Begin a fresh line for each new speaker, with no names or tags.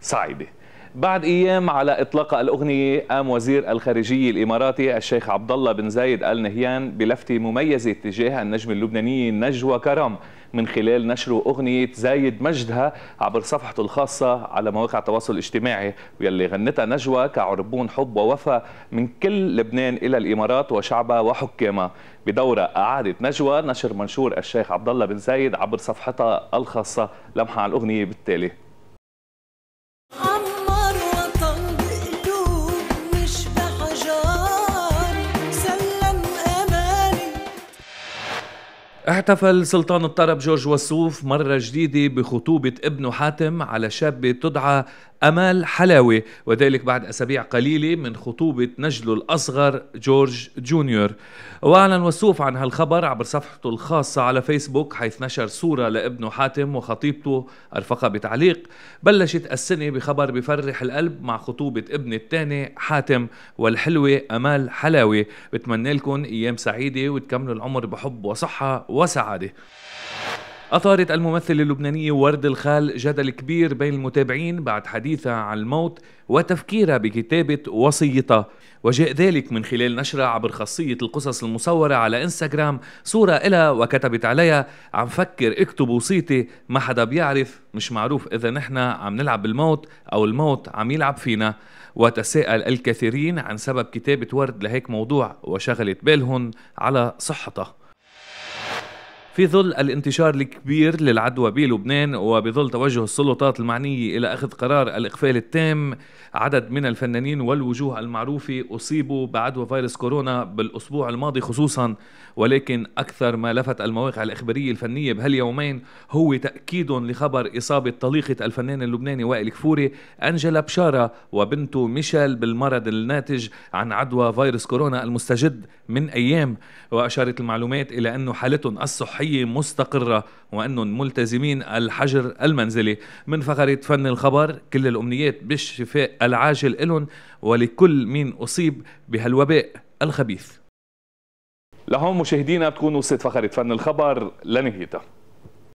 Saib. بعد ايام على اطلاق الاغنيه قام وزير الخارجيه الاماراتي الشيخ عبد الله بن زايد ال نهيان بلفته مميزه تجاه النجم اللبناني نجوى كرم من خلال نشر اغنيه زايد مجدها عبر صفحته الخاصه على مواقع التواصل الاجتماعي واللي غنتها نجوى كعربون حب ووفاء من كل لبنان الى الامارات وشعبها وحكامها بدوره اعادت نجوى نشر منشور الشيخ عبد الله بن زايد عبر صفحتها الخاصه لمحه على الاغنيه بالتالي احتفل سلطان الطرب جورج وسوف مرة جديدة بخطوبة ابنه حاتم على شابة تدعى أمال حلاوي وذلك بعد أسابيع قليلة من خطوبة نجله الأصغر جورج جونيور وأعلن وسوف عن هالخبر عبر صفحته الخاصة على فيسبوك حيث نشر صورة لابنه حاتم وخطيبته أرفقها بتعليق بلشت السنة بخبر بفرح القلب مع خطوبة ابني الثاني حاتم والحلوة أمال حلاوي بتمنى لكم أيام سعيدة وتكملوا العمر بحب وصحة وسعادة أثارت الممثلة اللبنانية ورد الخال جدل كبير بين المتابعين بعد حديثها عن الموت وتفكيرها بكتابة وصيتها وجاء ذلك من خلال نشرة عبر خاصية القصص المصورة على إنستغرام صورة إلها وكتبت عليها عم فكر اكتب وصيتي ما حدا بيعرف مش معروف إذا نحن عم نلعب بالموت أو الموت عم يلعب فينا وتساءل الكثيرين عن سبب كتابة ورد لهيك موضوع وشغلت بالهم على صحتها في ظل الانتشار الكبير للعدوى بلبنان وبظل توجه السلطات المعنية إلى أخذ قرار الإقفال التام عدد من الفنانين والوجوه المعروفة أصيبوا بعدوى فيروس كورونا بالأسبوع الماضي خصوصا ولكن أكثر ما لفت المواقع الإخبارية الفنية بهاليومين هو تأكيد لخبر إصابة طليقة الفنان اللبناني وائل كفوري أنجلا بشارة وبنته ميشيل بالمرض الناتج عن عدوى فيروس كورونا المستجد من أيام وأشارت المعلومات إلى أن حالتهم الصحية صحية مستقرة وأنهم ملتزمين الحجر المنزلي من فقرة فن الخبر كل الأمنيات بالشفاء العاجل لهم ولكل من أصيب بهالوباء الخبيث لهم مشاهدينا بتكون وصلت فقرة فن الخبر لنهايتها